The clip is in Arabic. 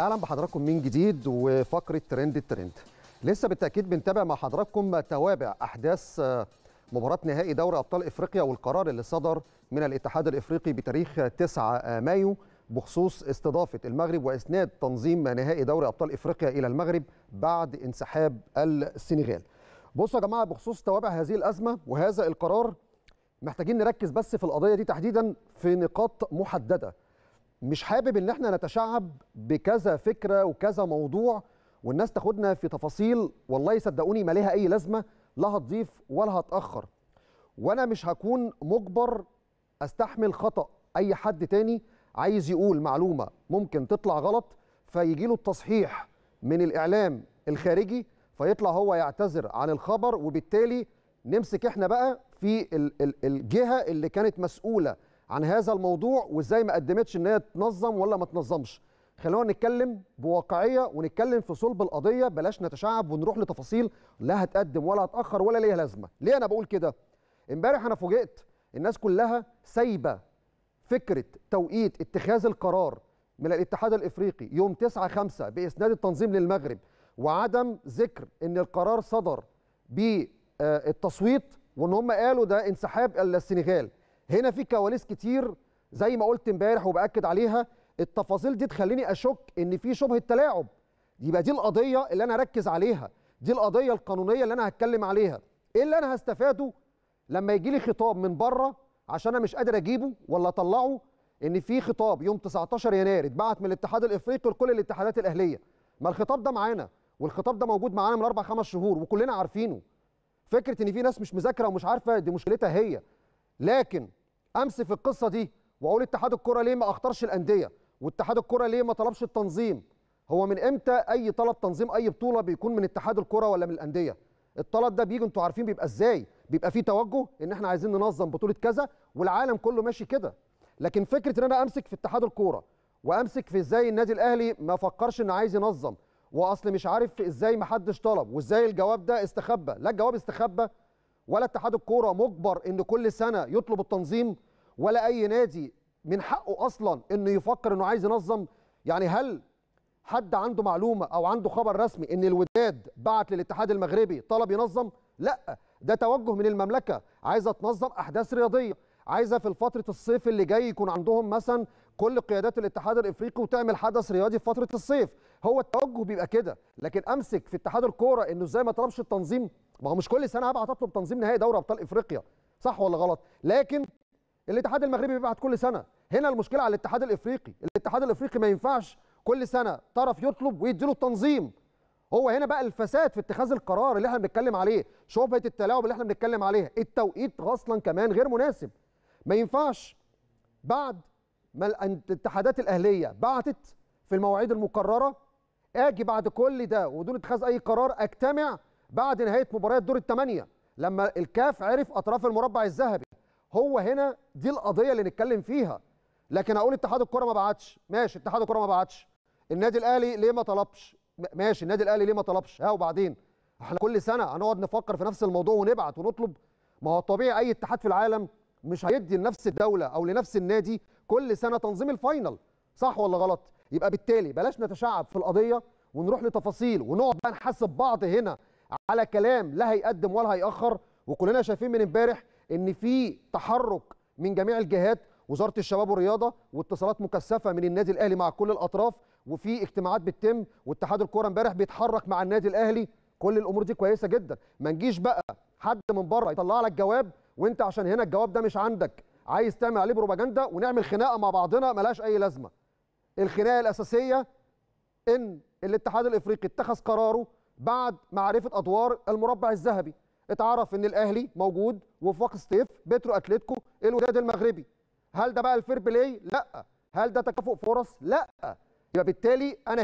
اهلا بحضراتكم من جديد وفقره ترند الترند لسه بالتاكيد بنتابع مع حضراتكم توابع احداث آه، مباراه نهائي دوري ابطال افريقيا والقرار اللي صدر من الاتحاد الافريقي بتاريخ 9 آه، مايو بخصوص استضافه المغرب واسناد تنظيم نهائي دوري ابطال افريقيا الى المغرب بعد انسحاب السنغال بصوا يا جماعه بخصوص توابع هذه الازمه وهذا القرار محتاجين نركز بس في القضيه دي تحديدا في نقاط محدده مش حابب ان احنا نتشعب بكذا فكره وكذا موضوع والناس تاخدنا في تفاصيل والله صدقوني ما ليها اي لازمه لا هتضيف ولا هتاخر وانا مش هكون مجبر استحمل خطا اي حد تاني عايز يقول معلومه ممكن تطلع غلط فيجي له التصحيح من الاعلام الخارجي فيطلع هو يعتذر عن الخبر وبالتالي نمسك احنا بقى في الجهه اللي كانت مسؤوله عن هذا الموضوع وازاي ما قدمتش ان هي تنظم ولا ما تنظمش خلونا نتكلم بواقعيه ونتكلم في صلب القضيه بلاش نتشعب ونروح لتفاصيل لا هتقدم ولا هتاخر ولا ليها لازمه ليه انا بقول كده امبارح انا فوجئت الناس كلها سايبه فكره توقيت اتخاذ القرار من الاتحاد الافريقي يوم 9 5 باسناد التنظيم للمغرب وعدم ذكر ان القرار صدر بالتصويت وان هم قالوا ده انسحاب السنغال هنا في كواليس كتير زي ما قلت امبارح وباكد عليها التفاصيل دي تخليني اشك ان في شبهه تلاعب يبقى دي القضيه اللي انا اركز عليها دي القضيه القانونيه اللي انا هتكلم عليها ايه اللي انا هستفاده لما يجي لي خطاب من بره عشان انا مش قادر اجيبه ولا اطلعه ان في خطاب يوم 19 يناير اتبعت من الاتحاد الافريقي لكل الاتحادات الاهليه ما الخطاب ده معانا والخطاب ده موجود معانا من اربع خمس شهور وكلنا عارفينه فكره ان في ناس مش مذاكره ومش عارفه دي مشكلتها هي لكن امس في القصه دي واقول اتحاد الكره ليه ما اختارش الانديه واتحاد الكره ليه ما طلبش التنظيم هو من امتى اي طلب تنظيم اي بطوله بيكون من اتحاد الكره ولا من الانديه الطلب ده بيجي انتوا عارفين بيبقى ازاي بيبقى فيه توجه ان احنا عايزين ننظم بطوله كذا والعالم كله ماشي كده لكن فكره ان انا امسك في اتحاد الكوره وامسك في ازاي النادي الاهلي ما فكرش انه عايز ينظم واصل مش عارف ازاي ما حدش طلب وازاي الجواب ده استخبى لا الجواب استخبى ولا اتحاد الكوره مجبر ان كل سنه يطلب التنظيم ولا اي نادي من حقه اصلا انه يفكر انه عايز ينظم يعني هل حد عنده معلومه او عنده خبر رسمي ان الوداد بعت للاتحاد المغربي طلب ينظم لا ده توجه من المملكه عايزه تنظم احداث رياضيه عايزه في فتره الصيف اللي جاي يكون عندهم مثلا كل قيادات الاتحاد الافريقي وتعمل حدث رياضي في فتره الصيف هو التوجه بيبقى كده لكن امسك في اتحاد الكوره انه ازاي ما طلبش التنظيم ما هو مش كل سنه هبعت اطلب تنظيم نهائي دوري ابطال افريقيا صح ولا غلط لكن الاتحاد المغربي بيبعت كل سنه هنا المشكله على الاتحاد الافريقي الاتحاد الافريقي ما ينفعش كل سنه طرف يطلب ويديله التنظيم هو هنا بقى الفساد في اتخاذ القرار اللي احنا بنتكلم عليه شبهه التلاعب اللي احنا بنتكلم عليها التوقيت اصلا كمان غير مناسب ما ينفعش بعد ما الاتحادات الاهليه بعتت في المواعيد المقرره اجي بعد كل ده ودون اتخاذ اي قرار اجتمع بعد نهايه مباريات دور الثمانيه لما الكاف عرف اطراف المربع الذهبي هو هنا دي القضيه اللي نتكلم فيها لكن اقول اتحاد الكره ما بعتش ماشي اتحاد الكره ما بعتش النادي الاهلي ليه ما طلبش ماشي النادي الاهلي ليه ما طلبش ها وبعدين احنا كل سنه هنقعد نفكر في نفس الموضوع ونبعت ونطلب ما هو الطبيعي اي اتحاد في العالم مش هيدي لنفس الدوله او لنفس النادي كل سنه تنظيم الفاينل صح ولا غلط يبقى بالتالي بلاش نتشعب في القضيه ونروح لتفاصيل ونقعد بقى نحاسب بعض هنا على كلام لا هيقدم ولا هيأخر وكلنا شايفين من امبارح ان في تحرك من جميع الجهات وزاره الشباب والرياضه واتصالات مكثفه من النادي الاهلي مع كل الاطراف وفي اجتماعات بتتم واتحاد الكوره امبارح بيتحرك مع النادي الاهلي كل الامور دي كويسه جدا ما نجيش بقى حد من بره يطلع لك جواب وانت عشان هنا الجواب ده مش عندك عايز تعمل عليه بروباجندا ونعمل خناقه مع بعضنا ملهاش اي لازمه الخناقه الاساسيه ان الاتحاد الافريقي اتخذ قراره بعد معرفه ادوار المربع الذهبي اتعرف ان الاهلي موجود وفي وفاق ستيف بترو اتلتيكو الوداد المغربي هل ده بقى الفير بلاي لا هل ده تكافؤ فرص لا يبقى بالتالي انا